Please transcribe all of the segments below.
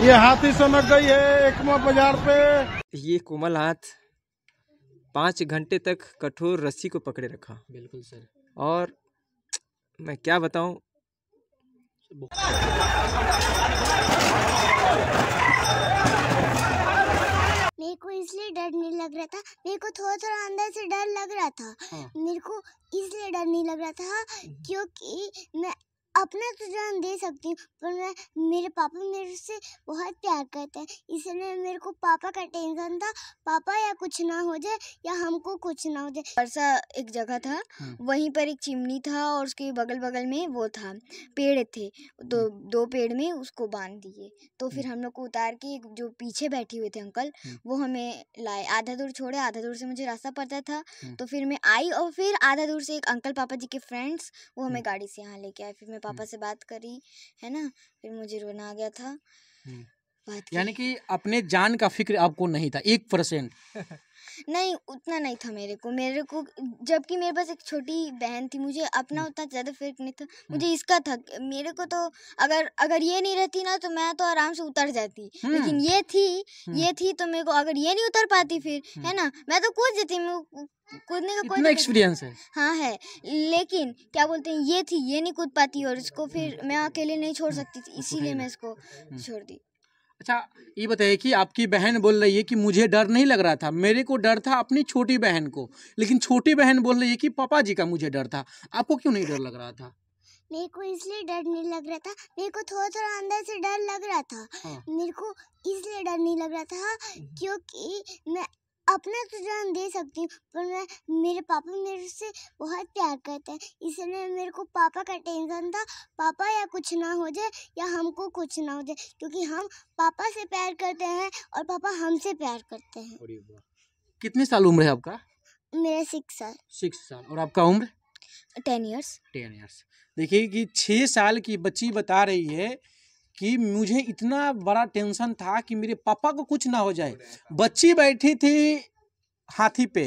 ये हाथी समझ गई है एक बाजार पे ये कोमल हाथ पांच घंटे तक कठोर रस्सी को पकड़े रखा बिल्कुल सर और मैं क्या बताऊं मेरे को इसलिए डर नहीं लग रहा था मेरे को थोड़ा थोड़ा अंदर से डर लग रहा था हाँ। मेरे को इसलिए डर नहीं लग रहा था हम्म। क्योंकि मैं अपना तो जान दे सकती हूँ पर मैं मेरे पापा मेरे से बहुत प्यार करते हैं इसलिए मेरे को पापा का टेंशन था पापा या कुछ ना हो जाए या हमको कुछ ना हो जाए ऐसा एक जगह था हाँ। वहीं पर एक चिमनी था और उसके बगल बगल में वो था पेड़ थे दो हाँ। दो पेड़ में उसको बांध दिए तो फिर हाँ। हम लोग को उतार के जो पीछे बैठे हुए थे अंकल वो हमें लाए आधा दूर छोड़े आधा दूर से मुझे रास्ता पड़ता था तो फिर मैं आई और फिर आधा दूर से एक अंकल पापा जी के फ्रेंड्स वो हमें गाड़ी से यहाँ लेके आए फिर मैं पापा हम्म। से बात करी है ना फिर मुझे रोना आ गया था हम्म। यानी कि अपने जान का फिक्र आपको नहीं था एक परसेंट नहीं उतना नहीं था मेरे को मेरे को जबकि मेरे पास एक छोटी बहन थी मुझे अपना हम्म। उतना ज़्यादा फिक्र नहीं था हम्म। मुझे इसका था मेरे को तो अगर अगर ये नहीं रहती ना तो मैं तो आराम से उतर जाती हम्म। लेकिन ये थी ये थी तो मेरे को अगर ये नहीं उतर पाती फिर है ना मैं तो कूद जाती कूदने का कोई एक्सपीरियंस मतलब है हाँ है लेकिन क्या बोलते हैं ये थी ये नहीं कूद पाती और इसको फिर मैं अकेले नहीं छोड़ सकती थी इसीलिए मैं इसको छोड़ दी अच्छा ये बताइए कि आपकी बहन बोल रही है कि मुझे डर नहीं लग रहा था मेरे को डर था अपनी छोटी बहन को लेकिन छोटी बहन बोल रही है कि पापा जी का मुझे डर था आपको क्यों नहीं डर लग रहा था मेरे को इसलिए डर नहीं लग रहा था मेरे को थोड़ा थोड़ा अंदर से डर लग रहा था हाँ। मेरे को इसलिए डर नहीं लग रहा था हम्म। क्योंकि मैं अपना तो जान दे सकती हूँ पर मैं मेरे पापा मेरे से बहुत प्यार करते हैं इसलिए मेरे को पापा का टेंशन था पापा या कुछ ना हो जाए या हमको कुछ ना हो जाए क्योंकि हम पापा से प्यार करते हैं और पापा हमसे प्यार करते हैं कितने साल उम्र है आपका मेरा सिक्स साल सिक्स साल और आपका उम्र टेन ईयर्स टेन ईयर्स देखिए कि छः साल की बच्ची बता रही है कि मुझे इतना बड़ा टेंशन था कि मेरे पापा को कुछ ना हो जाए बच्ची बैठी थी हाथी पे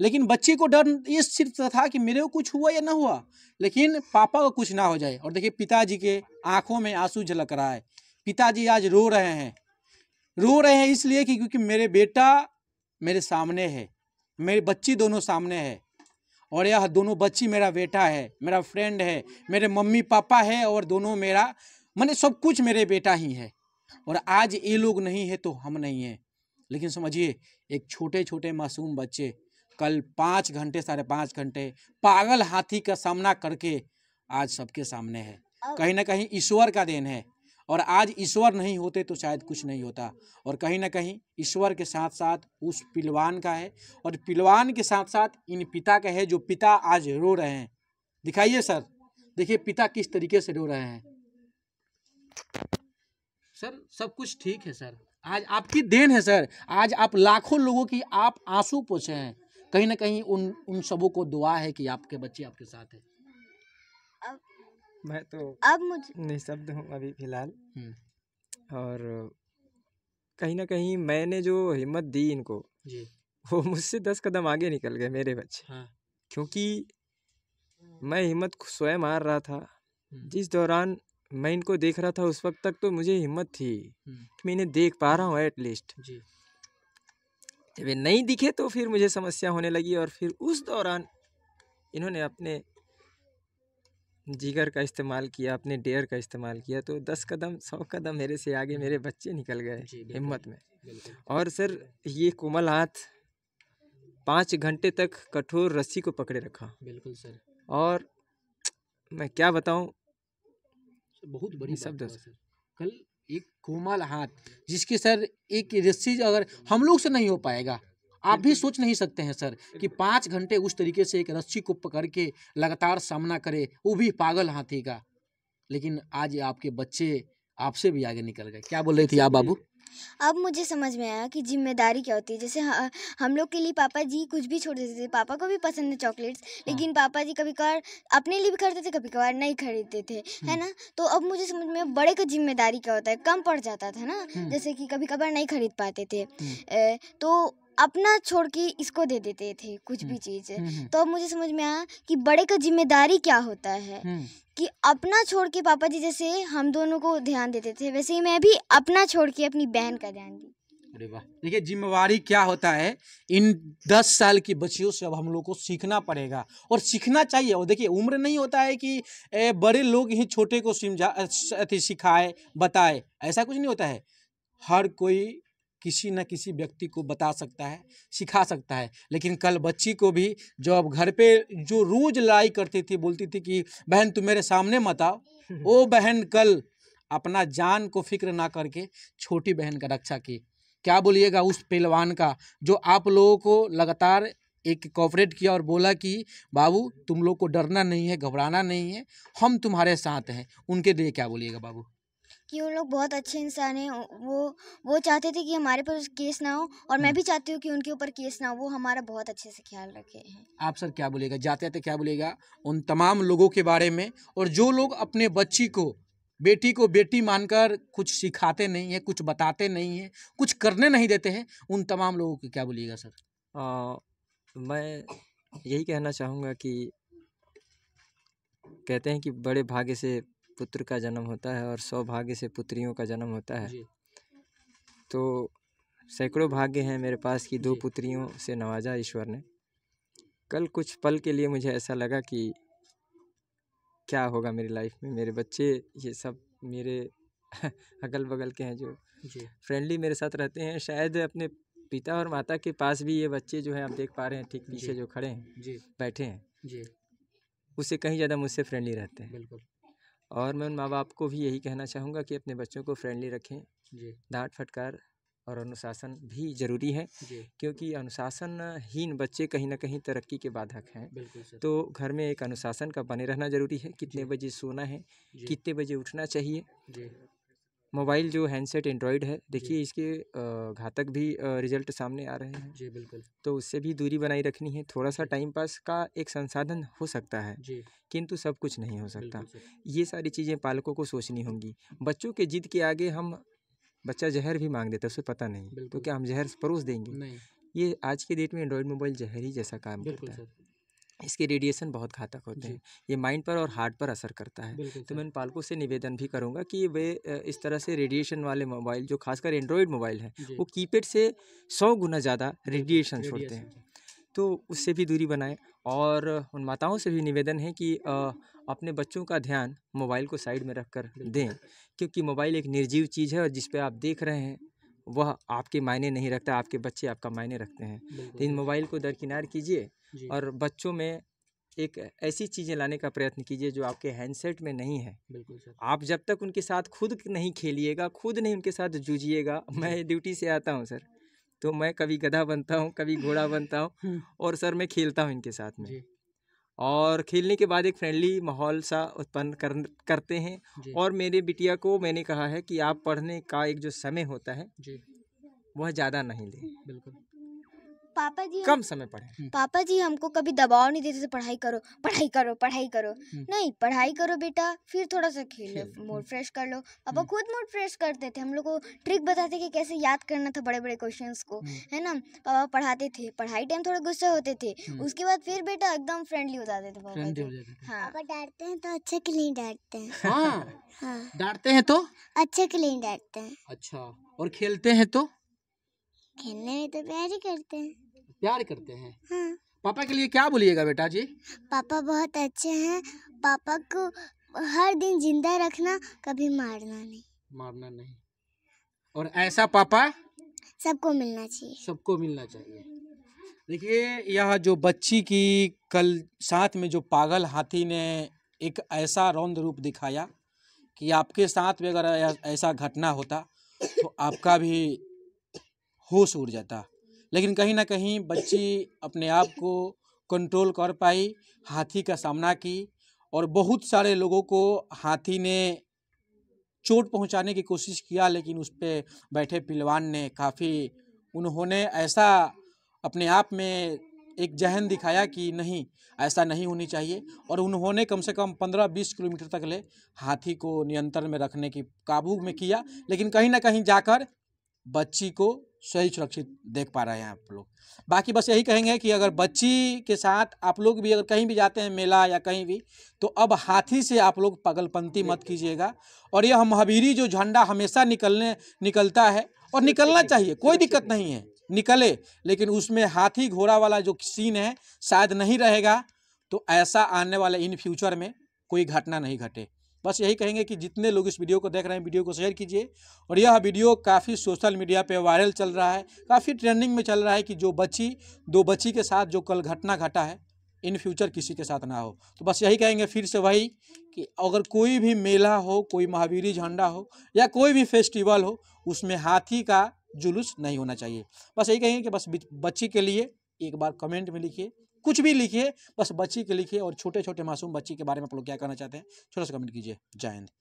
लेकिन बच्ची को डर ये सिर्फ था कि मेरे को कुछ हुआ या ना हुआ लेकिन पापा को कुछ ना हो जाए और देखिए पिताजी के आंखों में आंसू झलक रहा है पिताजी आज रो रहे हैं रो रहे हैं इसलिए कि क्योंकि मेरे बेटा मेरे सामने है मेरी बच्ची दोनों सामने है और यह दोनों बच्ची मेरा बेटा है मेरा फ्रेंड है मेरे मम्मी पापा है और दोनों मेरा मैंने सब कुछ मेरे बेटा ही है और आज ये लोग नहीं है तो हम नहीं हैं लेकिन समझिए एक छोटे छोटे मासूम बच्चे कल पाँच घंटे साढ़े पाँच घंटे पागल हाथी का सामना करके आज सबके सामने है कहीं ना कहीं ईश्वर का देन है और आज ईश्वर नहीं होते तो शायद कुछ नहीं होता और कहीं ना कहीं ईश्वर के साथ साथ उस पिलवान का है और पिलवान के साथ साथ इन पिता का है जो पिता आज रो रहे हैं दिखाइए सर देखिए पिता किस तरीके से रो रहे हैं सर सब कुछ ठीक है सर आज आपकी देन है सर आज आप लाखों लोगों की आप आंसू पोछे हैं कहीं ना कहीं उन उन सबों को दुआ है कि आपके बच्चे आपके साथ है अब मैं तो अब मुझे निशब्द हूँ अभी फिलहाल हम्म। और कहीं ना कहीं मैंने जो हिम्मत दी इनको जी वो मुझसे दस कदम आगे निकल गए मेरे बच्चे हाँ। क्योंकि मैं हिम्मत स्वयं हार रहा था हम्म। जिस दौरान मैं इनको देख रहा था उस वक्त तक तो मुझे हिम्मत थी मैं इन्हें देख पा रहा हूँ एटलीस्ट जब ये नहीं दिखे तो फिर मुझे समस्या होने लगी और फिर उस दौरान इन्होंने अपने जिगर का इस्तेमाल किया अपने डेयर का इस्तेमाल किया तो दस कदम सौ कदम मेरे से आगे मेरे बच्चे निकल गए हिम्मत में और सर ये कोमल हाथ पाँच घंटे तक कठोर रस्सी को पकड़े रखा बिल्कुल सर और मैं क्या बताऊं बहुत बड़ी शब्द सर कल एक कोमल हाथ जिसकी सर एक रस्सी अगर हम लोग से नहीं हो पाएगा आप भी सोच नहीं सकते हैं सर कि पाँच घंटे उस तरीके से एक रस्सी को पकड़ के लगातार सामना करे वो भी पागल हाथी का लेकिन आज आपके बच्चे आपसे भी आगे निकल गए क्या बोल रहे थे आप बाबू अब मुझे समझ में आया कि जिम्मेदारी क्या होती है जैसे हम लोग के लिए पापा जी कुछ भी छोड़ देते थे पापा को भी पसंद है चॉकलेट्स हाँ। लेकिन पापा जी कभी कभार अपने लिए भी खरीदते थे कभी कभार नहीं खरीदते थे है हम्म। ना तो अब मुझे समझ में बड़े का जिम्मेदारी क्या होता है कम पड़ जाता था ना हम्म। जैसे कि कभी कभार नहीं खरीद पाते थे हम्म। तो अपना छोड़ के इसको दे देते थे कुछ भी हम्म, चीज हम्म, हम्म। तो अब मुझे समझ में आया कि बड़े का जिम्मेदारी क्या होता है कि अपना छोड़ के पापा जी जैसे हम दोनों को ध्यान देते थे वैसे ही मैं भी अपना छोड़ के अपनी बहन का ध्यान दी अरे वाह देखिए जिम्मेवारी क्या होता है इन दस साल की बच्चियों से अब हम लोग को सीखना पड़ेगा और सीखना चाहिए और देखिए उम्र नहीं होता है कि बड़े लोग ही छोटे को समझा सिखाए बताए ऐसा कुछ नहीं होता है हर कोई किसी न किसी व्यक्ति को बता सकता है सिखा सकता है लेकिन कल बच्ची को भी जो अब घर पे जो रोज लड़ाई करती थी बोलती थी कि बहन तुम मेरे सामने मत आओ वो बहन कल अपना जान को फिक्र ना करके छोटी बहन का रक्षा की क्या बोलिएगा उस पहलवान का जो आप लोगों को लगातार एक कॉपरेट किया और बोला कि बाबू तुम लोग को डरना नहीं है घबराना नहीं है हम तुम्हारे साथ हैं उनके लिए क्या बोलिएगा बाबू कि उन लोग बहुत अच्छे इंसान हैं वो वो चाहते थे कि हमारे पर केस ना हो और मैं हम्म। भी चाहती हूँ कि उनके ऊपर केस ना हो वो हमारा बहुत अच्छे से ख्याल रखे हैं आप सर क्या बोलेगा जाते आते क्या बोलेगा उन तमाम लोगों के बारे में और जो लोग अपने बच्ची को बेटी को बेटी मानकर कुछ सिखाते नहीं है कुछ बताते नहीं है कुछ करने नहीं देते हैं उन तमाम लोगों को क्या बोलिएगा सर आ, मैं यही कहना चाहूँगा कि कहते हैं कि बड़े भाग्य से पुत्र का जन्म होता है और सौभाग्य से पुत्रियों का जन्म होता है तो सैकड़ों भाग्य हैं मेरे पास कि दो पुत्रियों से नवाजा ईश्वर ने कल कुछ पल के लिए मुझे ऐसा लगा कि क्या होगा मेरी लाइफ में मेरे बच्चे ये सब मेरे अगल बगल के हैं जो फ्रेंडली मेरे साथ रहते हैं शायद अपने पिता और माता के पास भी ये बच्चे जो हैं आप देख पा रहे हैं ठीक पीछे जो खड़े हैं बैठे हैं उससे कहीं ज़्यादा मुझसे फ्रेंडली रहते हैं बिल्कुल और मैं उन माँ बाप को भी यही कहना चाहूँगा कि अपने बच्चों को फ्रेंडली रखें डांट फटकार और अनुशासन भी जरूरी है क्योंकि अनुशासनहीन बच्चे कहीं ना कहीं तरक्की के बाधक हैं तो घर में एक अनुशासन का बने रहना जरूरी है कितने बजे सोना है कितने बजे उठना चाहिए मोबाइल जो हैंडसेट एंड्रॉयड है देखिए इसके घातक भी रिजल्ट सामने आ रहे हैं जी बिल्कुल तो उससे भी दूरी बनाए रखनी है थोड़ा सा टाइम पास का एक संसाधन हो सकता है किंतु सब कुछ नहीं हो सकता ये सारी चीज़ें पालकों को सोचनी होंगी बच्चों के जिद के आगे हम बच्चा जहर भी मांग देता है उसे पता नहीं तो क्या हम जहर परोस देंगे ये आज के डेट में एंड्रॉयड मोबाइल जहर ही जैसा काम करता है इसके रेडिएशन बहुत घातक होते हैं ये माइंड पर और हार्ट पर असर करता है तो मैं इन पालकों से निवेदन भी करूँगा कि वे इस तरह से रेडिएशन वाले मोबाइल जो खासकर एंड्रॉयड मोबाइल है वो कीपैड से सौ गुना ज़्यादा रेडिएशन छोड़ते हैं तो उससे भी दूरी बनाएं और उन माताओं से भी निवेदन है कि अपने बच्चों का ध्यान मोबाइल को साइड में रख कर दें क्योंकि मोबाइल एक निर्जीव चीज़ है और जिस पर आप देख रहे हैं वह आपके मायने नहीं रखता आपके बच्चे आपका मायने रखते हैं तो इन मोबाइल को दरकिनार कीजिए और बच्चों में एक ऐसी चीज़ें लाने का प्रयत्न कीजिए जो आपके हैंडसेट में नहीं है बिल्कुल सर आप जब तक उनके साथ खुद नहीं खेलिएगा खुद नहीं उनके साथ जूझिएगा मैं ड्यूटी से आता हूँ सर तो मैं कभी गधा बनता हूँ कभी घोड़ा बनता हूँ और सर मैं खेलता हूँ इनके साथ में और खेलने के बाद एक फ्रेंडली माहौल सा उत्पन्न कर करते हैं और मेरे बिटिया को मैंने कहा है कि आप पढ़ने का एक जो समय होता है जी वह ज़्यादा नहीं लें बिल्कुल पापा जी कम समय पढ़े हम्म। पापा जी हमको कभी दबाव नहीं देते थे पढ़ाई करो पढ़ाई करो पढ़ाई करो हम्म। नहीं पढ़ाई करो बेटा फिर थोड़ा सा खेल मूड हम्म। फ्रेश कर लो पापा खुद मूड फ्रेश करते थे हम लोग को ट्रिक बताते कि कैसे याद करना था बड़े बड़े क्वेश्चन को है ना पापा पढ़ाते थे पढ़ाई टाइम थोड़े गुस्से होते थे उसके बाद फिर बेटा एकदम फ्रेंडली हो जाते थे हाँ। डांटते हैं तो अच्छे के लिए डांटते हैं हाँ। हाँ। डांटते हैं तो अच्छे के लिए डांटते हैं अच्छा और खेलते हैं तो खेलने में तो प्यार ही करते हैं प्यार करते हैं हाँ। पापा के लिए क्या बोलिएगा बेटा जी पापा बहुत अच्छे हैं पापा को हर दिन जिंदा रखना कभी मारना नहीं मारना नहीं और ऐसा पापा सबको मिलना चाहिए सबको मिलना चाहिए देखिए यह जो बच्ची की कल साथ में जो पागल हाथी ने एक ऐसा रौंद रूप दिखाया कि आपके साथ में अगर ऐसा घटना होता तो आपका भी होश उड़ जाता लेकिन कहीं ना कहीं बच्ची अपने आप को कंट्रोल कर पाई हाथी का सामना की और बहुत सारे लोगों को हाथी ने चोट पहुंचाने की कोशिश किया लेकिन उस पर बैठे पिलवान ने काफ़ी उन्होंने ऐसा अपने आप में एक जहन दिखाया कि नहीं ऐसा नहीं होनी चाहिए और उन्होंने कम से कम पंद्रह बीस किलोमीटर तक ले हाथी को नियंत्रण में रखने की काबू में किया लेकिन कहीं ना कहीं जाकर बच्ची को सही सुरक्षित देख पा रहे हैं आप लोग बाकी बस यही कहेंगे कि अगर बच्ची के साथ आप लोग भी अगर कहीं भी जाते हैं मेला या कहीं भी तो अब हाथी से आप लोग पगलपंती मत कीजिएगा और यह महावीरी जो झंडा हमेशा निकलने निकलता है और निकलना चाहिए कोई दिक्कत नहीं है निकले लेकिन उसमें हाथी घोड़ा वाला जो सीन है शायद नहीं रहेगा तो ऐसा आने वाला इन फ्यूचर में कोई घटना नहीं घटे बस यही कहेंगे कि जितने लोग इस वीडियो को देख रहे हैं वीडियो को शेयर कीजिए और यह वीडियो काफ़ी सोशल मीडिया पे वायरल चल रहा है काफ़ी ट्रेंडिंग में चल रहा है कि जो बच्ची दो बच्ची के साथ जो कल घटना घटा है इन फ्यूचर किसी के साथ ना हो तो बस यही कहेंगे फिर से वही कि अगर कोई भी मेला हो कोई महावीरी झंडा हो या कोई भी फेस्टिवल हो उसमें हाथी का जुलूस नहीं होना चाहिए बस यही कहेंगे कि बस बच्ची के लिए एक बार कमेंट में लिखिए कुछ भी लिखिए बस बच्ची के लिखिए और छोटे छोटे मासूम बच्ची के बारे में आप लोग क्या कहना चाहते हैं छोटा सा कमेंट कीजिए जय हिंद